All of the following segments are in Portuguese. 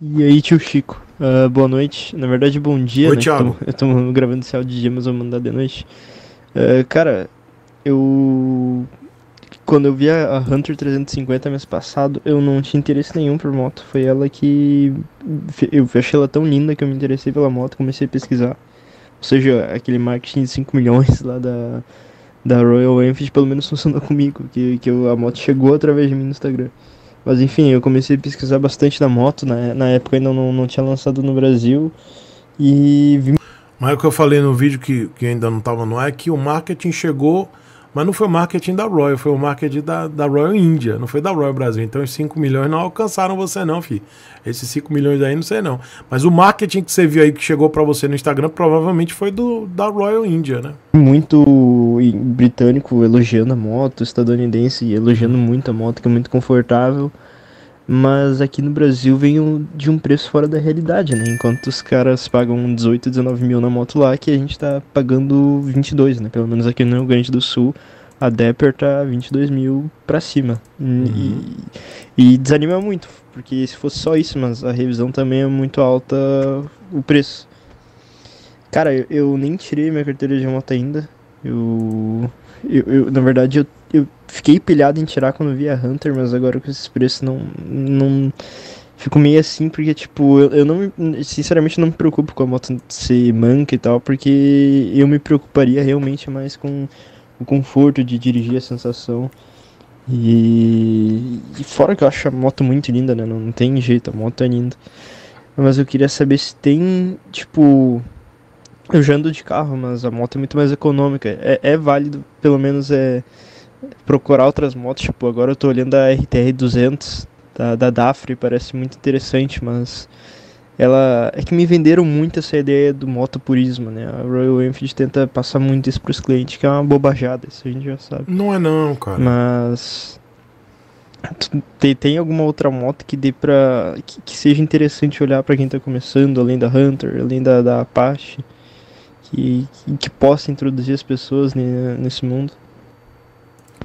E aí, tio Chico. Uh, boa noite. Na verdade, bom dia. Oi, né? Thiago. Eu tô, eu tô gravando esse áudio de dia, mas vou mandar de noite. Uh, cara, eu. Quando eu vi a Hunter 350 mês passado, eu não tinha interesse nenhum por moto. Foi ela que. Eu achei ela tão linda que eu me interessei pela moto, comecei a pesquisar. Ou seja, aquele marketing de 5 milhões lá da, da Royal Enfield, pelo menos funcionou comigo, que, que a moto chegou através de mim no Instagram. Mas enfim, eu comecei a pesquisar bastante da moto, né? na época ainda não, não tinha lançado no Brasil. E vi... Mas é o que eu falei no vídeo que, que ainda não estava no ar é que o marketing chegou, mas não foi o marketing da Royal, foi o marketing da, da Royal India não foi da Royal Brasil. Então os 5 milhões não alcançaram você não, fi Esses 5 milhões aí não sei não. Mas o marketing que você viu aí que chegou para você no Instagram provavelmente foi do da Royal India né? Muito e britânico elogiando a moto, estadunidense elogiando muito a moto, que é muito confortável. Mas aqui no Brasil vem um, de um preço fora da realidade, né? Enquanto os caras pagam 18, 19 mil na moto lá, que a gente tá pagando 22, né? Pelo menos aqui no Rio Grande do Sul, a Depper tá 22 mil pra cima. Uhum. E, e, desanima muito, porque se fosse só isso, mas a revisão também é muito alta o preço. Cara, eu, eu nem tirei minha carteira de moto ainda. Eu, eu, eu na verdade, eu, eu fiquei pilhado em tirar quando via Hunter, mas agora com esses preços não, não fico meio assim, porque, tipo, eu, eu não sinceramente não me preocupo com a moto ser manca e tal, porque eu me preocuparia realmente mais com o conforto de dirigir a sensação. E, e fora que eu acho a moto muito linda, né? Não, não tem jeito, a moto é linda. Mas eu queria saber se tem, tipo, eu já ando de carro, mas a moto é muito mais econômica. É, é válido, pelo menos, é procurar outras motos. Tipo, agora eu tô olhando a RTR 200 da, da Dafre, parece muito interessante, mas ela é que me venderam muito essa ideia do motopurismo, né? A Royal Enfield tenta passar muito isso pros clientes, que é uma bobajada, isso a gente já sabe. Não é não, cara. Mas tem, tem alguma outra moto que dê para que, que, seja interessante olhar para quem tá começando, além da Hunter, além da, da Apache? que, que possa introduzir as pessoas nesse mundo.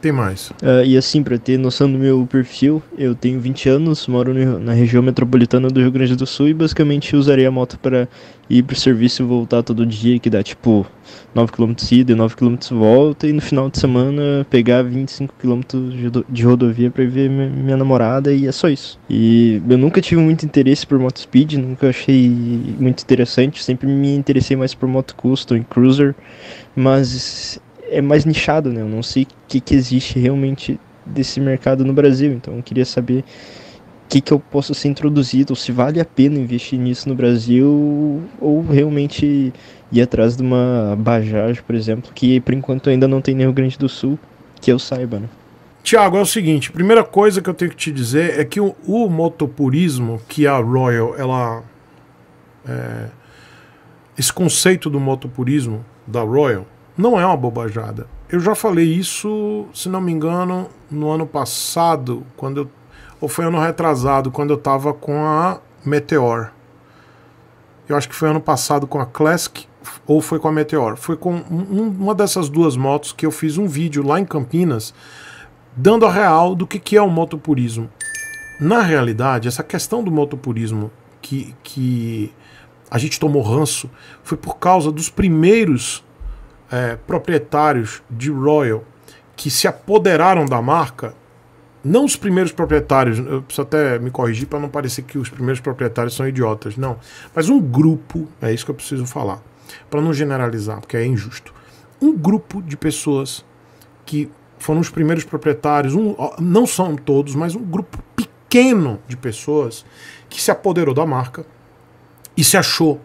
Tem mais. Uh, e assim, para ter noção do meu perfil, eu tenho 20 anos, moro no, na região metropolitana do Rio Grande do Sul e basicamente usarei a moto para ir pro serviço e voltar todo dia, que dá tipo 9 km ida e 9 km volta, e no final de semana pegar 25 km de, de rodovia para ver minha, minha, namorada e é só isso. E eu nunca tive muito interesse por moto speed, nunca achei muito interessante, sempre me interessei mais por moto custom e cruiser, mas é mais nichado, né? Eu não sei o que, que existe realmente desse mercado no Brasil, então eu queria saber o que, que eu posso ser introduzido, ou se vale a pena investir nisso no Brasil, ou realmente ir atrás de uma Bajaj, por exemplo, que por enquanto ainda não tem nem o Grande do Sul, que eu saiba, né? Tiago, é o seguinte, primeira coisa que eu tenho que te dizer é que o, o motopurismo que a Royal, ela... É, esse conceito do motopurismo da Royal, não é uma bobajada. Eu já falei isso, se não me engano, no ano passado, quando eu, ou foi ano retrasado, quando eu estava com a Meteor. Eu acho que foi ano passado com a Classic ou foi com a Meteor. Foi com um, uma dessas duas motos que eu fiz um vídeo lá em Campinas dando a real do que, que é o motopurismo. Na realidade, essa questão do motopurismo que, que a gente tomou ranço foi por causa dos primeiros é, proprietários de Royal que se apoderaram da marca, não os primeiros proprietários, eu preciso até me corrigir para não parecer que os primeiros proprietários são idiotas, não. Mas um grupo, é isso que eu preciso falar, para não generalizar, porque é injusto. Um grupo de pessoas que foram os primeiros proprietários, um, não são todos, mas um grupo pequeno de pessoas que se apoderou da marca e se achou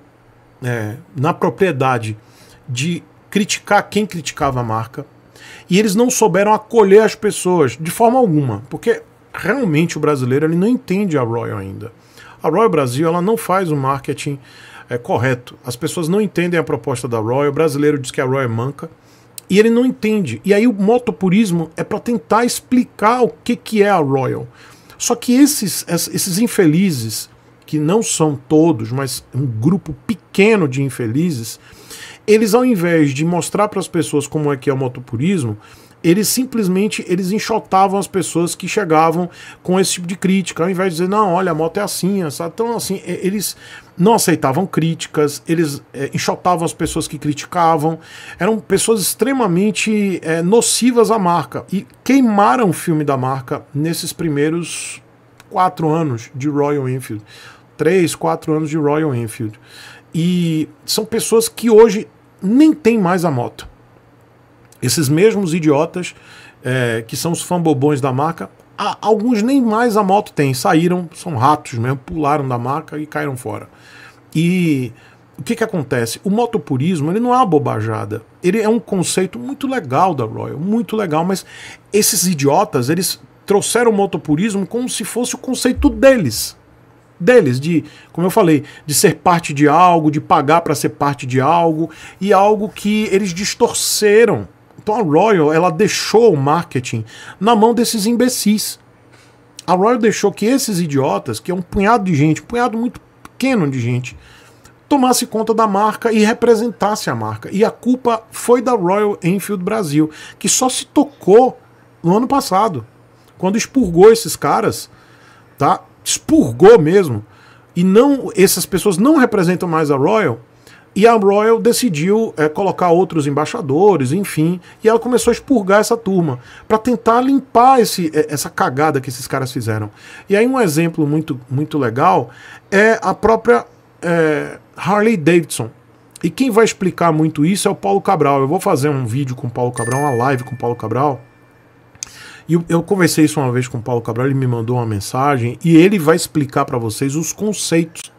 é, na propriedade de criticar quem criticava a marca, e eles não souberam acolher as pessoas de forma alguma, porque realmente o brasileiro ele não entende a Royal ainda. A Royal Brasil ela não faz o marketing é, correto. As pessoas não entendem a proposta da Royal. O brasileiro diz que a Royal é manca e ele não entende. E aí o motopurismo é para tentar explicar o que, que é a Royal. Só que esses, esses infelizes, que não são todos, mas um grupo pequeno de infelizes, eles ao invés de mostrar para as pessoas como é que é o motopurismo, eles simplesmente eles enxotavam as pessoas que chegavam com esse tipo de crítica, ao invés de dizer, não, olha, a moto é assim, essa... É então assim, eles não aceitavam críticas, eles é, enxotavam as pessoas que criticavam, eram pessoas extremamente é, nocivas à marca e queimaram o filme da marca nesses primeiros quatro anos de Royal Enfield. Três, quatro anos de Royal Enfield. E são pessoas que hoje nem têm mais a moto. Esses mesmos idiotas é, que são os fanbobões da marca, alguns nem mais a moto têm saíram, são ratos mesmo, pularam da marca e caíram fora. E o que, que acontece? O motopurismo ele não é uma bobajada. Ele é um conceito muito legal da Royal, muito legal, mas esses idiotas, eles trouxeram o motopurismo como se fosse o conceito deles deles, de, como eu falei, de ser parte de algo, de pagar para ser parte de algo, e algo que eles distorceram. Então a Royal, ela deixou o marketing na mão desses imbecis. A Royal deixou que esses idiotas, que é um punhado de gente, um punhado muito pequeno de gente, tomasse conta da marca e representasse a marca. E a culpa foi da Royal Enfield Brasil, que só se tocou no ano passado, quando expurgou esses caras, tá? expurgou mesmo, e não essas pessoas não representam mais a Royal, e a Royal decidiu é, colocar outros embaixadores, enfim, e ela começou a expurgar essa turma para tentar limpar esse, eh, essa cagada que esses caras fizeram. E aí um exemplo muito, muito legal é a própria é, Harley Davidson. E quem vai explicar muito isso é o Paulo Cabral. Eu vou fazer um vídeo com o Paulo Cabral, uma live com o Paulo Cabral e eu, conversei isso uma vez com o Paulo Cabral, ele me mandou uma mensagem e ele vai explicar para vocês os conceitos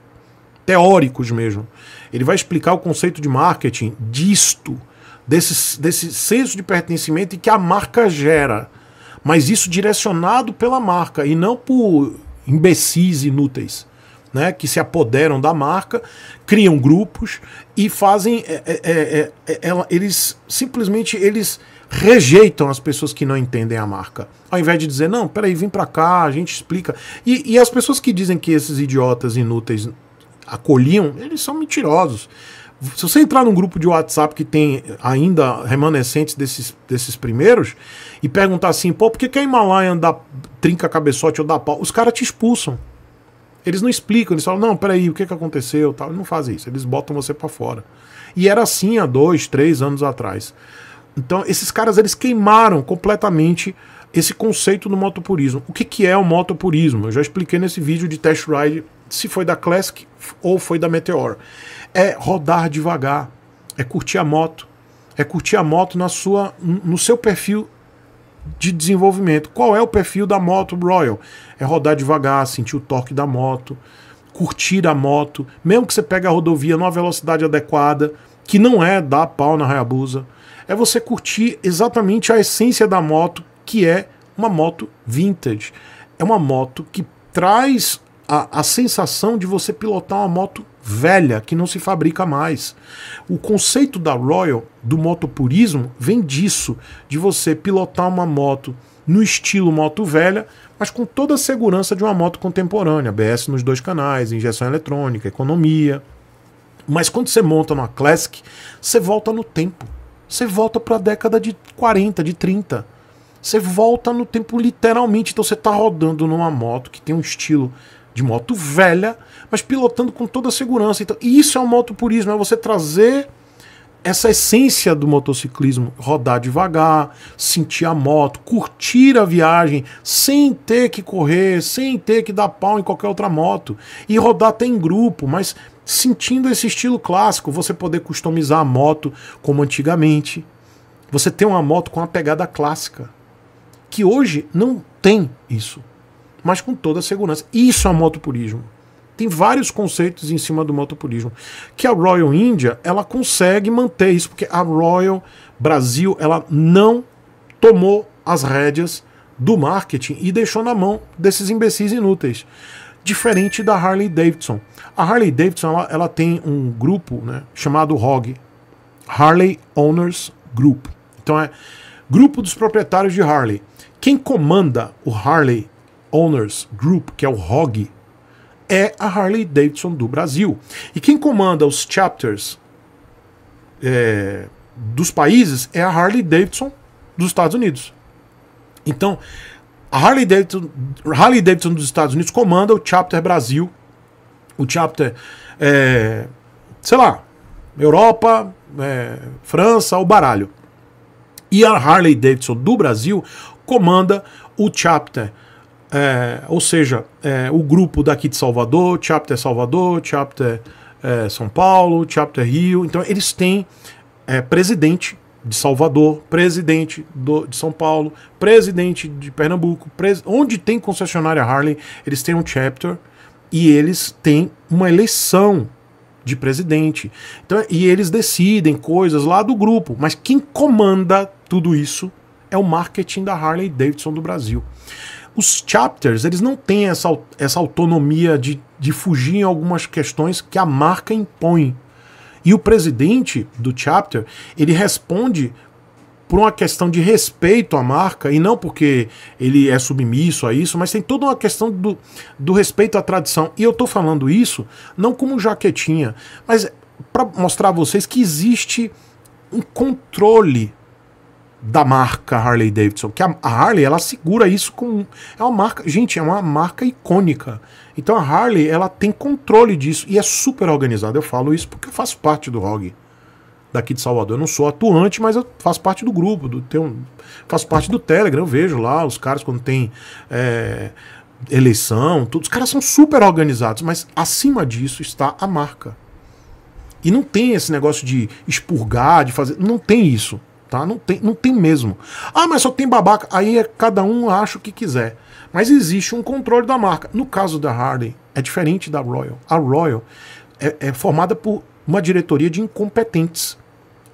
teóricos mesmo. Ele vai explicar o conceito de marketing disto, desse, desse senso de pertencimento que a marca gera. Mas isso direcionado pela marca e não por imbecis inúteis. Né, que se apoderam da marca, criam grupos e fazem. É, é, é, é, é eles simplesmente eles rejeitam as pessoas que não entendem a marca. Ao invés de dizer, não, peraí, vem pra cá, a gente explica. E, e as pessoas que dizem que esses idiotas inúteis acolhiam, eles são mentirosos. Se você entrar num grupo de WhatsApp que tem ainda remanescentes desses, desses primeiros e perguntar assim, pô, por que, que a Himalaia dá, trinca cabeçote ou dá pau? Os caras te expulsam. Eles não explicam, eles falam, não, peraí, o que, que aconteceu? Tal. Eles não fazem isso, eles botam você para fora. E era assim há dois, três anos atrás. Então, esses caras eles queimaram completamente esse conceito do motopurismo. O que, que é o motopurismo? Eu já expliquei nesse vídeo de test ride se foi da Classic ou foi da Meteor. É rodar devagar, é curtir a moto, é curtir a moto na sua, no seu perfil de desenvolvimento. Qual é o perfil da moto Royal? É rodar devagar, sentir o torque da moto, curtir a moto, mesmo que você pegue a rodovia numa velocidade adequada, que não é dar pau na Hayabusa é você curtir exatamente a essência da moto, que é uma moto vintage. É uma moto que traz a, a sensação de você pilotar uma moto velha, que não se fabrica mais. O conceito da Royal, do motopurismo, vem disso, de você pilotar uma moto no estilo moto velha, mas com toda a segurança de uma moto contemporânea, ABS nos dois canais, injeção eletrônica, economia. Mas quando você monta uma Classic, você volta no tempo. Você volta para a década de 40, de 30. Você volta no tempo literalmente. Então você está rodando numa moto que tem um estilo de moto velha, mas pilotando com toda a segurança. Então, isso é o um motopurismo, é você trazer essa essência do motociclismo, rodar devagar, sentir a moto, curtir a viagem, sem ter que correr, sem ter que dar pau em qualquer outra moto, e rodar até em grupo, mas sentindo esse estilo clássico, você poder customizar a moto como antigamente. Você ter uma moto com a pegada clássica, que hoje não tem isso, mas com toda a segurança. Isso é motopurismo. Tem vários conceitos em cima do motopurismo. Que a Royal India, ela consegue manter isso, porque a Royal Brasil, ela não tomou as rédeas do marketing e deixou na mão desses imbecis inúteis diferente da Harley Davidson. A Harley Davidson ela, ela tem um grupo né, chamado ROG, Harley Owners Group. Então é grupo dos proprietários de Harley. Quem comanda o Harley Owners Group, que é o Hog, é a Harley Davidson do Brasil. E quem comanda os chapters é, dos países é a Harley Davidson dos Estados Unidos. Então, a Harley Davidson, Harley Davidson dos Estados Unidos comanda o Chapter Brasil, o Chapter, é, sei lá, Europa, é, França, o baralho. E a Harley Davidson do Brasil comanda o Chapter, é, ou seja, é, o grupo daqui de Salvador, Chapter Salvador, Chapter é, São Paulo, Chapter Rio. Então eles têm é, presidente de Salvador, presidente do, de São Paulo, presidente de Pernambuco, pres, onde tem concessionária Harley, eles têm um chapter e eles têm uma eleição de presidente. Então, e eles decidem coisas lá do grupo, mas quem comanda tudo isso é o marketing da Harley Davidson do Brasil. Os chapters, eles não têm essa, essa autonomia de, de fugir em algumas questões que a marca impõe. E o presidente do chapter, ele responde por uma questão de respeito à marca, e não porque ele é submisso a isso, mas tem toda uma questão do, do respeito à tradição. E eu estou falando isso não como jaquetinha, mas para mostrar a vocês que existe um controle da marca Harley Davidson, que a, Harley ela segura isso com é uma marca, gente, é uma marca icônica. Então a Harley ela tem controle disso e é super organizada. Eu falo isso porque eu faço parte do ROG daqui de Salvador. Eu não sou atuante, mas eu faço parte do grupo, do tenho, faço parte do Telegram. Eu vejo lá os caras quando tem é, eleição, todos os caras são super organizados, mas acima disso está a marca. E não tem esse negócio de expurgar, de fazer, não tem isso tá? Não tem, não tem mesmo. Ah, mas só tem babaca. Aí é, cada um acha o que quiser. Mas existe um controle da marca. No caso da Harley, é diferente da Royal. A Royal é, é formada por uma diretoria de incompetentes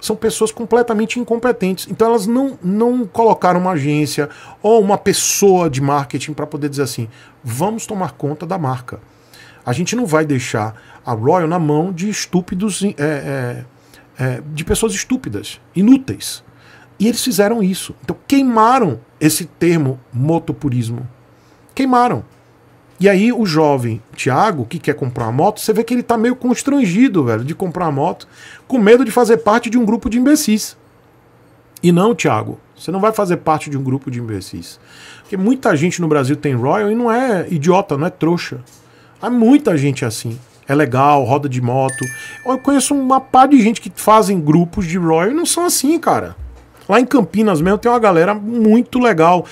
são pessoas completamente incompetentes. Então elas não, não colocaram uma agência ou uma pessoa de marketing para poder dizer assim: vamos tomar conta da marca. A gente não vai deixar a Royal na mão de estúpidos, é, é, é, de pessoas estúpidas, inúteis. E eles fizeram isso. Então queimaram esse termo motopurismo. Queimaram. E aí o jovem Tiago, que quer comprar uma moto, você vê que ele tá meio constrangido, velho, de comprar uma moto, com medo de fazer parte de um grupo de imbecis. E não, Tiago, você não vai fazer parte de um grupo de imbecis. Porque muita gente no Brasil tem Royal e não é idiota, não é trouxa. Há muita gente assim. É legal, roda de moto. Eu conheço uma par de gente que fazem grupos de Royal e não são assim, cara. Lá em Campinas mesmo tem uma galera muito legal.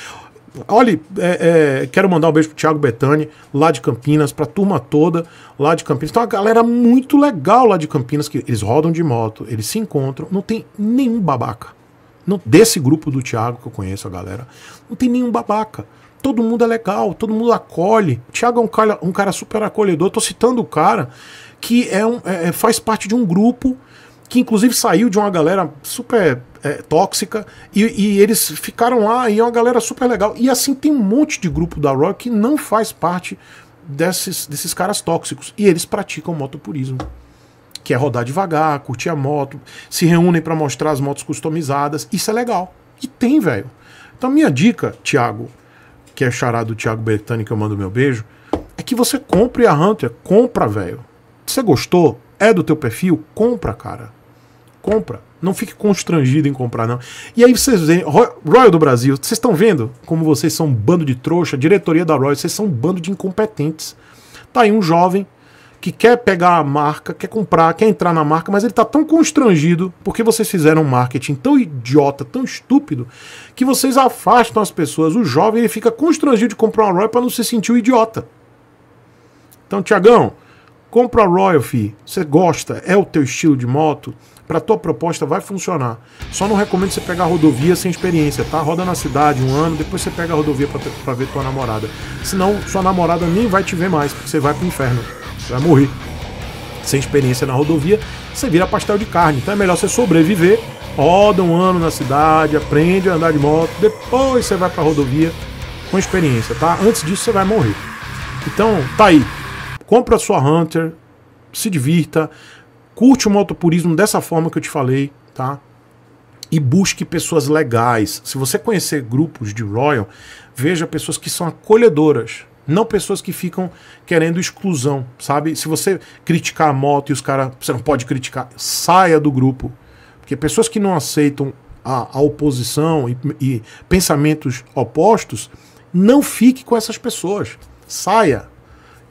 Olha, é, é, quero mandar um beijo pro Thiago Betani, lá de Campinas, pra turma toda lá de Campinas. Tem uma galera muito legal lá de Campinas, que eles rodam de moto, eles se encontram, não tem nenhum babaca. Não, desse grupo do Thiago, que eu conheço a galera, não tem nenhum babaca. Todo mundo é legal, todo mundo acolhe. O Thiago é um cara, um cara super acolhedor. Tô citando o cara que é um, é, é faz parte de um grupo que inclusive saiu de uma galera super é, tóxica, e, e, eles ficaram lá, e é uma galera super legal. E assim tem um monte de grupo da rock que não faz parte desses, desses caras tóxicos, e eles praticam motopurismo. Que é rodar devagar, curtir a moto, se reúnem para mostrar as motos customizadas. Isso é legal. E tem, velho. Então, minha dica, Thiago, que é chará do Thiago Bertani, que eu mando meu beijo, é que você compre a Hunter. Compra, velho. Você gostou? É do teu perfil? Compra, cara compra. Não fique constrangido em comprar, não. E aí vocês veem, Royal do Brasil, vocês estão vendo como vocês são um bando de trouxa, diretoria da Royal, vocês são um bando de incompetentes. Tá aí um jovem que quer pegar a marca, quer comprar, quer entrar na marca, mas ele tá tão constrangido porque vocês fizeram um marketing tão idiota, tão estúpido, que vocês afastam as pessoas. O jovem ele fica constrangido de comprar uma Royal para não se sentir um idiota. Então, Tiagão, Compra a Royal, Você gosta, é o teu estilo de moto, para tua proposta vai funcionar. Só não recomendo você pegar a rodovia sem experiência, tá? Roda na cidade um ano, depois você pega a rodovia para ver tua namorada. Senão, sua namorada nem vai te ver mais, porque você vai pro inferno. Você vai morrer. Sem experiência na rodovia, você vira pastel de carne. Então é melhor você sobreviver, roda um ano na cidade, aprende a andar de moto, depois você vai pra rodovia com experiência, tá? Antes disso, você vai morrer. Então, tá aí compra a sua Hunter, se divirta, curte o motopurismo dessa forma que eu te falei, tá? E busque pessoas legais. Se você conhecer grupos de Royal, veja pessoas que são acolhedoras, não pessoas que ficam querendo exclusão, sabe? Se você criticar a moto e os caras, você não pode criticar, saia do grupo. Porque pessoas que não aceitam a, a oposição e, e pensamentos opostos, não fique com essas pessoas. Saia,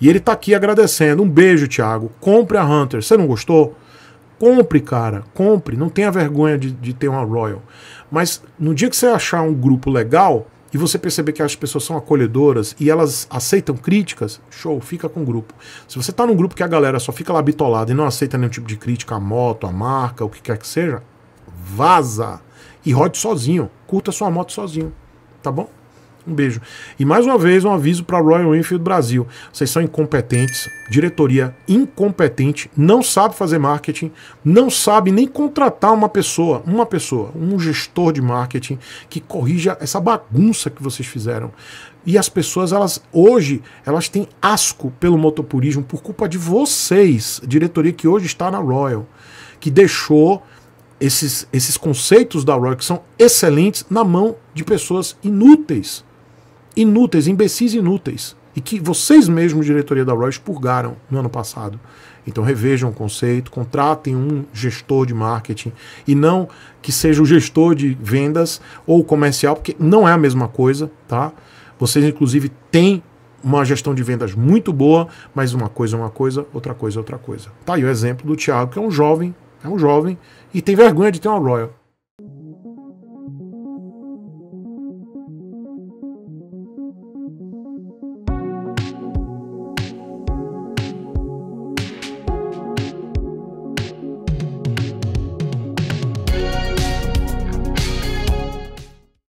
e ele tá aqui agradecendo. Um beijo, Thiago. Compre a Hunter. Você não gostou? Compre, cara. Compre. Não tenha vergonha de, de ter uma Royal. Mas no dia que você achar um grupo legal e você perceber que as pessoas são acolhedoras e elas aceitam críticas, show, fica com o grupo. Se você tá num grupo que a galera só fica lá bitolada e não aceita nenhum tipo de crítica a moto, a marca, o que quer que seja, vaza. E rode sozinho. Curta sua moto sozinho. Tá bom? Um beijo. E mais uma vez, um aviso para Royal Enfield Brasil. Vocês são incompetentes, diretoria incompetente, não sabe fazer marketing, não sabe nem contratar uma pessoa, uma pessoa, um gestor de marketing que corrija essa bagunça que vocês fizeram. E as pessoas, elas hoje, elas têm asco pelo motopurismo por culpa de vocês, diretoria que hoje está na Royal, que deixou esses, esses conceitos da Royal, que são excelentes, na mão de pessoas inúteis inúteis, imbecis inúteis, e que vocês mesmos, diretoria da Royal expurgaram no ano passado. Então revejam o conceito, contratem um gestor de marketing e não que seja o gestor de vendas ou comercial, porque não é a mesma coisa, tá? Vocês inclusive têm uma gestão de vendas muito boa, mas uma coisa é uma coisa, outra coisa é outra coisa. Tá aí o exemplo do Thiago, que é um jovem, é um jovem e tem vergonha de ter uma Royal.